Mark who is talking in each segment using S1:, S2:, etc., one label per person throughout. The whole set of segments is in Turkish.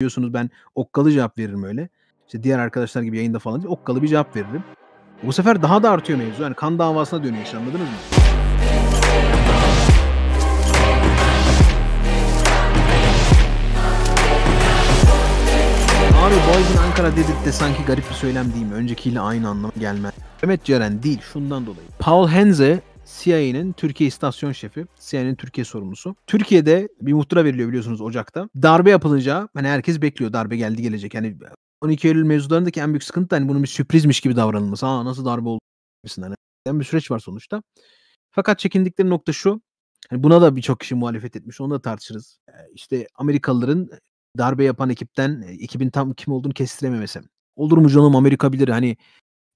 S1: Biliyorsunuz ben okkalı cevap veririm öyle. İşte diğer arkadaşlar gibi yayında falan diye okkalı bir cevap veririm. Bu sefer daha da artıyor mevzu. Yani kan davasına dönüyor işte anladınız mı? Abi Boyd'un Ankara dedik de sanki garip bir söylem değil mi? Öncekiyle aynı anlam gelmez. Mehmet Ceren değil şundan dolayı. Paul Henze CIA'nin Türkiye istasyon Şefi, CIA'nin Türkiye sorumlusu. Türkiye'de bir muhtıra veriliyor biliyorsunuz Ocak'ta. Darbe yapılacağı, hani herkes bekliyor darbe geldi gelecek. Hani 12 Eylül mevzularındaki en büyük sıkıntı da hani bunun bir sürprizmiş gibi davranılması. Aa nasıl darbe oldu gibisinden. Hani. Yani bir süreç var sonuçta. Fakat çekindikleri nokta şu. Hani buna da birçok kişi muhalefet etmiş. Onu da tartışırız. Ee, işte Amerikalıların darbe yapan ekipten e, ekibin tam kim olduğunu kestirememesi. Olur mu canım Amerika bilir hani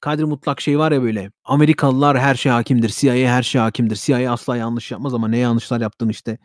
S1: Kadir Mutlak şey var ya böyle Amerikalılar her şey hakimdir. CIA her şey hakimdir. CIA asla yanlış yapmaz ama ne yanlışlar yaptığını işte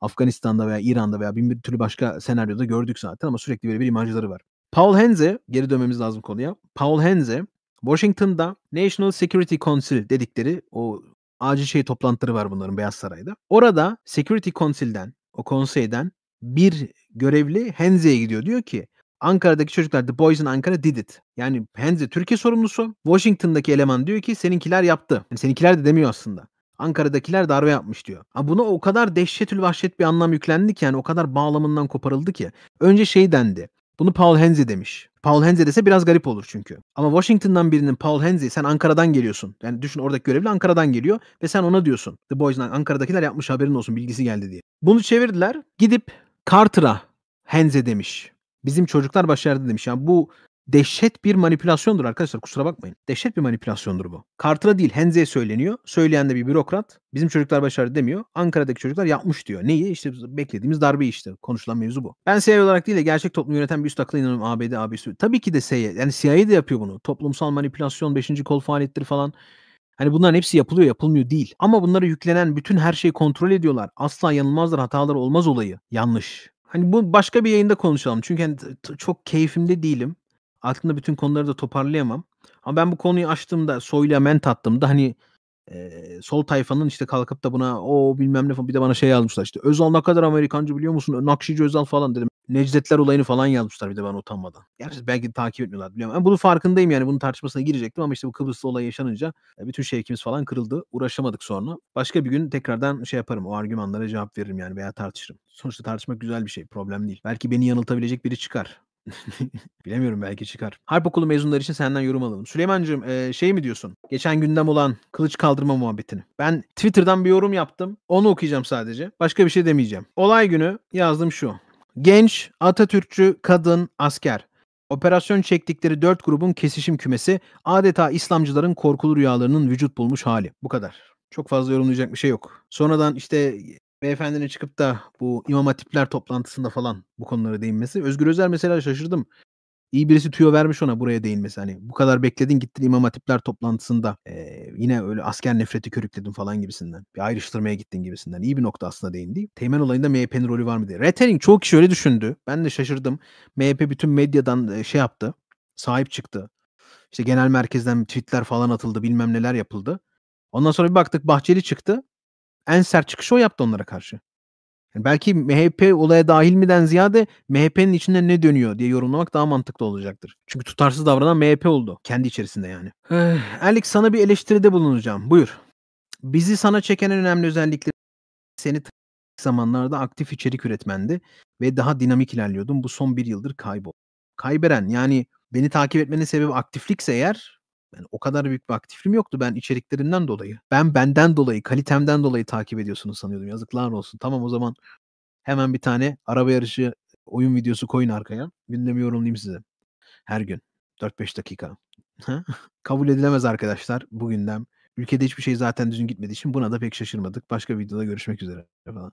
S1: Afganistan'da veya İran'da veya bin bir türlü başka senaryoda gördük zaten ama sürekli böyle bir imajları var. Paul Henze, geri dönmemiz lazım konuya. Paul Henze, Washington'da National Security Council dedikleri o acil şey toplantıları var bunların Beyaz Saray'da. Orada Security Council'den, o konseyden bir görevli Henze'ye gidiyor. Diyor ki Ankara'daki çocuklar The Boys in Ankara did it. Yani Henze Türkiye sorumlusu. Washington'daki eleman diyor ki seninkiler yaptı. Yani seninkiler de demiyor aslında. Ankara'dakiler darbe yapmış diyor. Ha buna o kadar dehşetül vahşet bir anlam yüklendi ki yani o kadar bağlamından koparıldı ki. Önce şey dendi. Bunu Paul Henze demiş. Paul Henze dese biraz garip olur çünkü. Ama Washington'dan birinin Paul Henze sen Ankara'dan geliyorsun. Yani düşün oradaki görevli Ankara'dan geliyor ve sen ona diyorsun. The Boys'dan Ankara'dakiler yapmış haberin olsun bilgisi geldi diye. Bunu çevirdiler. Gidip Carter'a Henze demiş. Bizim çocuklar başardı demiş. Yani bu dehşet bir manipülasyondur arkadaşlar kusura bakmayın. Dehşet bir manipülasyondur bu. Carter'a değil Henze'ye söyleniyor. Söyleyen de bir bürokrat. Bizim çocuklar başardı demiyor. Ankara'daki çocuklar yapmış diyor. Neyi? İşte beklediğimiz darbe işte. Konuşulan mevzu bu. Ben CIA olarak değil de gerçek toplumu yöneten bir üst akla inanıyorum. ABD, ABD. Tabii ki de CIA. Yani CIA de yapıyor bunu. Toplumsal manipülasyon, 5. kol faaliyetleri falan. Hani bunların hepsi yapılıyor yapılmıyor değil. Ama bunlara yüklenen bütün her şeyi kontrol ediyorlar. Asla yanılmazlar hatalar olmaz olayı. Yanlış. Hani bu başka bir yayında konuşalım. Çünkü hani çok keyfimde değilim. Aklımda bütün konuları da toparlayamam. Ama ben bu konuyu açtığımda soyla ment attığımda hani e, sol tayfanın işte kalkıp da buna o bilmem ne falan bir de bana şey yazmışlar işte Özal ne kadar Amerikancı biliyor musun? Nakşici Özal falan dedim. Necdetler olayını falan yazmışlar bir de ben utanmadan. Gerçi belki takip etmiyorlar biliyorum. Ben bunun farkındayım yani bunun tartışmasına girecektim ama işte bu Kıbrıs'ta olay yaşanınca e, bütün şevkimiz falan kırıldı. Uğraşamadık sonra. Başka bir gün tekrardan şey yaparım. O argümanlara cevap veririm yani veya tartışırım. Sonuçta tartışmak güzel bir şey. Problem değil. Belki beni yanıltabilecek biri çıkar. Bilemiyorum belki çıkar. Harp okulu mezunları için senden yorum alalım. Süleyman'cığım e, şey mi diyorsun? Geçen gündem olan kılıç kaldırma muhabbetini. Ben Twitter'dan bir yorum yaptım. Onu okuyacağım sadece. Başka bir şey demeyeceğim. Olay günü yazdım şu. Genç, Atatürkçü, kadın, asker. Operasyon çektikleri dört grubun kesişim kümesi adeta İslamcıların korkulu rüyalarının vücut bulmuş hali. Bu kadar. Çok fazla yorumlayacak bir şey yok. Sonradan işte beyefendinin çıkıp da bu imam hatipler toplantısında falan bu konulara değinmesi. Özgür Özel mesela şaşırdım. İyi birisi tüyo vermiş ona buraya değinmesi. Hani bu kadar bekledin gittin İmam Hatipler toplantısında e, yine öyle asker nefreti körükledin falan gibisinden. Bir ayrıştırmaya gittin gibisinden. İyi bir nokta aslında değindi. Teğmen olayında MHP'nin rolü var mı diye. Retering çok kişi öyle düşündü. Ben de şaşırdım. MHP bütün medyadan şey yaptı. Sahip çıktı. İşte genel merkezden tweetler falan atıldı. Bilmem neler yapıldı. Ondan sonra bir baktık Bahçeli çıktı. En sert çıkışı o yaptı onlara karşı. Yani belki MHP olaya dahil miden ziyade MHP'nin içinde ne dönüyor diye yorumlamak daha mantıklı olacaktır. Çünkü tutarsız davranan MHP oldu. Kendi içerisinde yani. Ee, sana bir eleştiride bulunacağım. Buyur. Bizi sana çeken en önemli özellikleri seni zamanlarda aktif içerik üretmendi ve daha dinamik ilerliyordun. Bu son bir yıldır kaybol. Kayberen yani beni takip etmenin sebebi aktiflikse eğer yani o kadar büyük bir aktifliğim yoktu ben içeriklerinden dolayı. Ben benden dolayı, kalitemden dolayı takip ediyorsunuz sanıyordum. Yazıklar olsun. Tamam o zaman hemen bir tane araba yarışı oyun videosu koyun arkaya. Gündemi yorumlayayım size. Her gün. 4-5 dakika. Kabul edilemez arkadaşlar bu gündem. Ülkede hiçbir şey zaten düzgün gitmediği için buna da pek şaşırmadık. Başka videoda görüşmek üzere falan.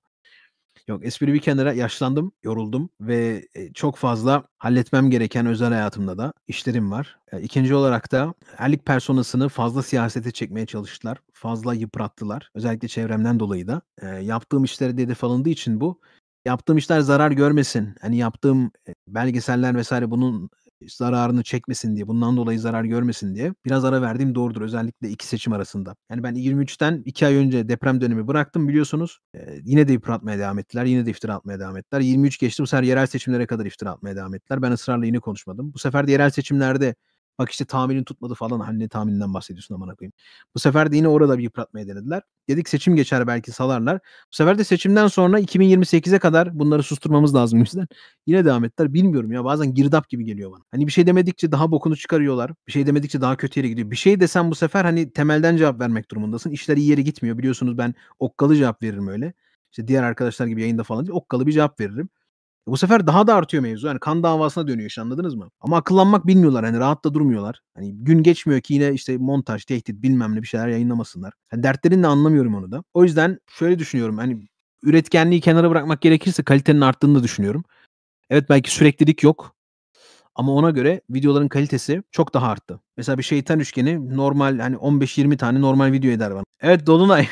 S1: Yok espri bir kenara yaşlandım, yoruldum ve e, çok fazla halletmem gereken özel hayatımda da işlerim var. E, ikinci olarak da erlik personasını fazla siyasete çekmeye çalıştılar. Fazla yıprattılar. Özellikle çevremden dolayı da. E, yaptığım işlere hedef alındığı için bu yaptığım işler zarar görmesin. Hani yaptığım e, belgeseller vesaire bunun zararını çekmesin diye, bundan dolayı zarar görmesin diye biraz ara verdiğim doğrudur. Özellikle iki seçim arasında. Yani ben 23'ten iki ay önce deprem dönemi bıraktım biliyorsunuz. Ee, yine de yıpratmaya devam ettiler. Yine de iftira atmaya devam ettiler. 23 geçti bu sefer yerel seçimlere kadar iftira atmaya devam ettiler. Ben ısrarla yine konuşmadım. Bu sefer de yerel seçimlerde Bak işte tahminin tutmadı falan. Hani ne tahmininden bahsediyorsun amına koyayım. Bu sefer de yine orada bir yıpratmaya denediler. Dedik seçim geçer belki salarlar. Bu sefer de seçimden sonra 2028'e kadar bunları susturmamız lazım bizden. Yine devam ettiler. Bilmiyorum ya bazen girdap gibi geliyor bana. Hani bir şey demedikçe daha bokunu çıkarıyorlar. Bir şey demedikçe daha kötü yere gidiyor. Bir şey desem bu sefer hani temelden cevap vermek durumundasın. İşler iyi yere gitmiyor. Biliyorsunuz ben okkalı cevap veririm öyle. İşte diğer arkadaşlar gibi yayında falan değil. Okkalı bir cevap veririm. Bu sefer daha da artıyor mevzu. Yani kan davasına dönüyor iş anladınız mı? Ama akıllanmak bilmiyorlar. Hani rahat da durmuyorlar. Hani gün geçmiyor ki yine işte montaj, tehdit bilmem ne bir şeyler yayınlamasınlar. Yani dertlerini de anlamıyorum onu da. O yüzden şöyle düşünüyorum. Hani üretkenliği kenara bırakmak gerekirse kalitenin arttığını da düşünüyorum. Evet belki süreklilik yok. Ama ona göre videoların kalitesi çok daha arttı. Mesela bir şeytan üçgeni normal hani 15-20 tane normal video eder bana. Evet Dolunay.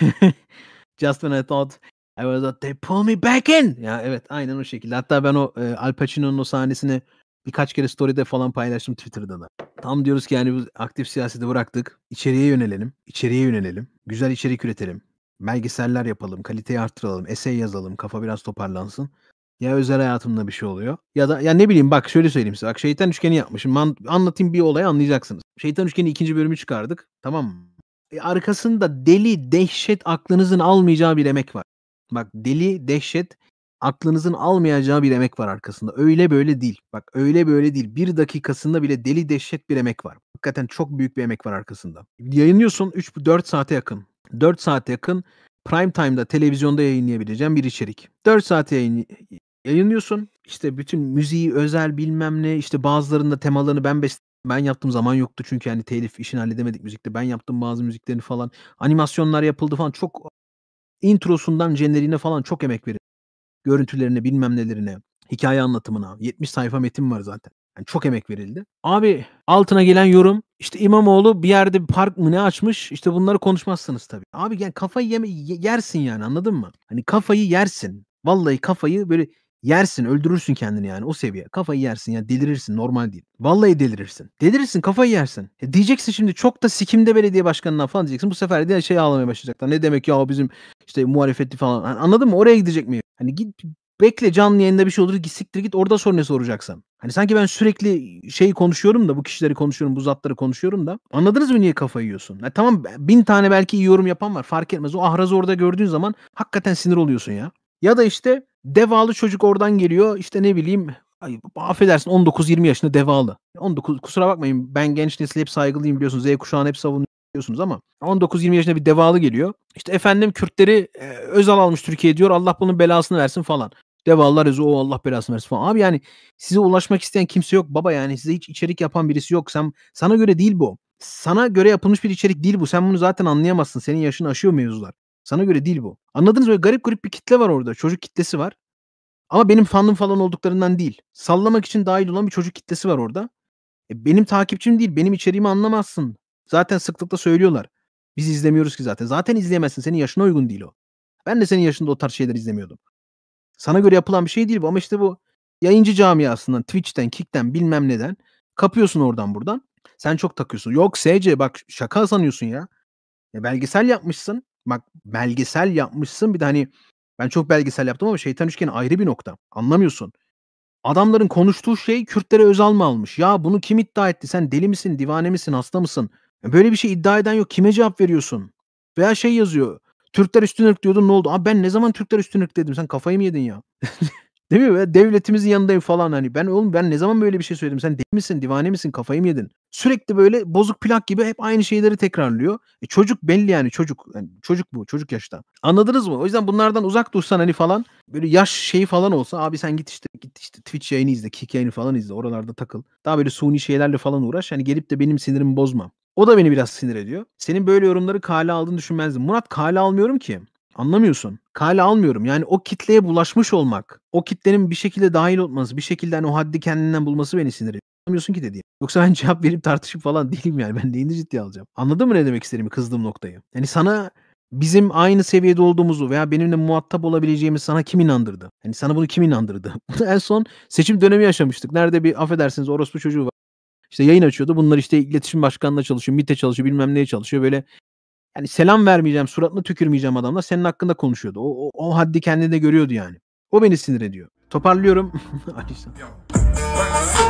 S1: Just when I thought I was like they pull me back in. Ya evet aynen o şekilde. Hatta ben o e, Al Pacino'nun o sahnesini birkaç kere story'de falan paylaştım Twitter'da da. Tam diyoruz ki yani bu aktif siyaseti bıraktık. İçeriye yönelelim. İçeriye yönelelim. Güzel içerik üretelim. Belgeseller yapalım. Kaliteyi arttıralım. Esey yazalım. Kafa biraz toparlansın. Ya özel hayatımda bir şey oluyor. Ya da ya ne bileyim bak şöyle söyleyeyim size. Bak şeytan üçgeni yapmışım. Man, anlatayım bir olayı anlayacaksınız. Şeytan üçgeni ikinci bölümü çıkardık. Tamam mı? E, arkasında deli, dehşet aklınızın almayacağı bir emek var. Bak deli, dehşet, aklınızın almayacağı bir emek var arkasında. Öyle böyle değil. Bak öyle böyle değil. Bir dakikasında bile deli dehşet bir emek var. Hakikaten çok büyük bir emek var arkasında. Yayınlıyorsun 3-4 saate yakın. 4 saate yakın prime time'da televizyonda yayınlayabileceğim bir içerik. 4 saate yayın, yayınlıyorsun. İşte bütün müziği özel bilmem ne işte bazılarında temalarını ben best ben yaptım zaman yoktu çünkü hani telif işini halledemedik müzikte. Ben yaptım bazı müziklerini falan. Animasyonlar yapıldı falan. Çok introsundan jeneriğine falan çok emek verilmiş. Görüntülerine, bilmem nelerine, hikaye anlatımına. 70 sayfa metin var zaten. Yani çok emek verildi. Abi altına gelen yorum işte İmamoğlu bir yerde bir park mı ne açmış işte bunları konuşmazsınız tabii. Abi yani kafayı yeme, yersin yani anladın mı? Hani kafayı yersin. Vallahi kafayı böyle Yersin öldürürsün kendini yani o seviye. Kafayı yersin ya delirirsin normal değil. Vallahi delirirsin. Delirirsin kafayı yersin. E diyeceksin şimdi çok da sikimde belediye başkanına falan diyeceksin. Bu sefer de şey ağlamaya başlayacaklar. Ne demek ya bizim işte muhalefeti falan. Yani anladın mı? Oraya gidecek mi? Hani git bekle canlı yayında bir şey olur git siktir git orada sor ne soracaksan. Hani sanki ben sürekli şey konuşuyorum da bu kişileri konuşuyorum bu zatları konuşuyorum da anladınız mı niye kafayı yiyorsun? Ya tamam bin tane belki iyi yorum yapan var fark etmez o ahrazı orada gördüğün zaman hakikaten sinir oluyorsun ya. Ya da işte devalı çocuk oradan geliyor. İşte ne bileyim Ay, affedersin 19-20 yaşında devalı. 19 kusura bakmayın ben genç nesli hep saygılıyım biliyorsunuz. Z kuşağını hep savunuyorsunuz ama 19-20 yaşında bir devalı geliyor. İşte efendim Kürtleri e, Özal almış Türkiye diyor. Allah bunun belasını versin falan. Devalılar yazı o Allah belasını versin falan. Abi yani size ulaşmak isteyen kimse yok baba yani size hiç içerik yapan birisi yok. Sen sana göre değil bu. Sana göre yapılmış bir içerik değil bu. Sen bunu zaten anlayamazsın. Senin yaşın aşıyor mevzular. Sana göre değil bu. Anladınız böyle garip garip bir kitle var orada. Çocuk kitlesi var. Ama benim fandom falan olduklarından değil. Sallamak için dahil olan bir çocuk kitlesi var orada. E, benim takipçim değil. Benim içeriğimi anlamazsın. Zaten sıklıkla söylüyorlar. Biz izlemiyoruz ki zaten. Zaten izleyemezsin. Senin yaşına uygun değil o. Ben de senin yaşında o tarz şeyler izlemiyordum. Sana göre yapılan bir şey değil bu ama işte bu yayıncı camiasından, Twitch'ten, Kick'ten bilmem neden kapıyorsun oradan buradan. Sen çok takıyorsun. Yok SC bak şaka sanıyorsun ya. ya belgesel yapmışsın bak belgesel yapmışsın bir de hani ben çok belgesel yaptım ama şeytan üçgeni ayrı bir nokta. Anlamıyorsun. Adamların konuştuğu şey Kürtlere özel mi almış? Ya bunu kim iddia etti? Sen deli misin, divane misin, hasta mısın? Böyle bir şey iddia eden yok. Kime cevap veriyorsun? Veya şey yazıyor. Türkler üstün ırk diyordun ne oldu? Abi ben ne zaman Türkler üstün ırk dedim? Sen kafayı mı yedin ya? Değil mi? devletimizin yanındayım falan hani. Ben oğlum ben ne zaman böyle bir şey söyledim? Sen deli misin? Divane misin? Kafayı mı yedin? Sürekli böyle bozuk plak gibi hep aynı şeyleri tekrarlıyor. E çocuk belli yani çocuk. Yani çocuk bu. Çocuk yaşta. Anladınız mı? O yüzden bunlardan uzak dursan hani falan böyle yaş şeyi falan olsa abi sen git işte git işte Twitch yayını izle, Kick yayını falan izle. Oralarda takıl. Daha böyle suni şeylerle falan uğraş. Hani gelip de benim sinirimi bozma. O da beni biraz sinir ediyor. Senin böyle yorumları kale aldığını düşünmezdim. Murat kale almıyorum ki. Anlamıyorsun kale almıyorum. Yani o kitleye bulaşmış olmak, o kitlenin bir şekilde dahil olması, bir şekilde hani o haddi kendinden bulması beni sinir ediyor. Anlamıyorsun ki dediğim. Yoksa ben cevap verip tartışıp falan değilim yani. Ben neyini ciddiye alacağım? Anladın mı ne demek istediğimi kızdığım noktayı? Yani sana bizim aynı seviyede olduğumuzu veya benimle muhatap olabileceğimiz sana kim inandırdı? Yani sana bunu kim inandırdı? en son seçim dönemi yaşamıştık. Nerede bir affedersiniz orospu çocuğu var. İşte yayın açıyordu. Bunlar işte iletişim başkanlığı çalışıyor, Mite çalışıyor, bilmem neye çalışıyor. Böyle yani selam vermeyeceğim, suratına tükürmeyeceğim adamla senin hakkında konuşuyordu. O, o, o haddi kendinde görüyordu yani. O beni sinir ediyor. Toparlıyorum. Alişan.